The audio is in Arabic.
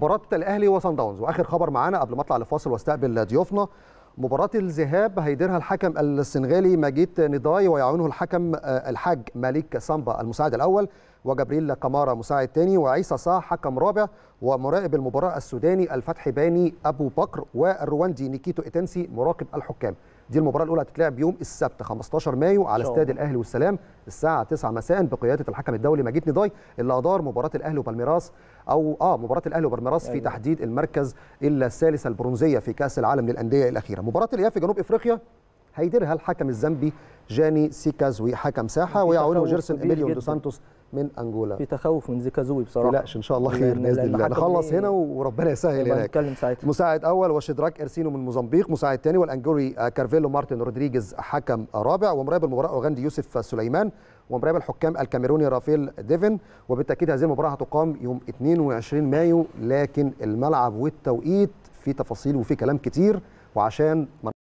مباراه الاهلي وصن داونز واخر خبر معانا قبل ما اطلع لفاصل واستقبل ضيوفنا مباراة الذهاب هيديرها الحكم السنغالي ماجيت نداي ويعاونه الحكم آه، الحاج مالك سامبا المساعد الأول وجبريل قمارة مساعد ثاني وعيسى صاح حكم رابع ومراقب المباراة السوداني الفتح باني أبو بكر والرواندي نيكيتو إتنسي مراقب الحكام دي المباراه الاولى هتتلعب يوم السبت 15 مايو على استاد الاهلي والسلام الساعه 9 مساء بقياده الحكم الدولي مجيد نضاي اللي ادار مباراه الاهلي وبالميراس او اه مباراه الاهلي وبالميراس في أيوة. تحديد المركز الثالثه البرونزيه في كاس العالم للانديه الاخيره مباراه الاياب في جنوب افريقيا هيديرها الحكم الزامبي جاني سيكازوي حكم ساحه ويعاونه جيرسون اميليو دو سانتوس من انجولا في تخوف من زيكازوي بصراحه لا ان شاء الله خير باذن الله نخلص هنا وربنا يسهل هناك مساعد اول وشدراك ارسينو من موزمبيق مساعد ثاني والانجوري آه، كارفيلو مارتن رودريجيز حكم رابع ومراقب المباراه اوغندي يوسف سليمان ومراقب الحكام الكاميروني رافيل ديفن وبالتاكيد هذه المباراه هتقام يوم 22 مايو لكن الملعب والتوقيت في تفاصيل وفي كلام كتير وعشان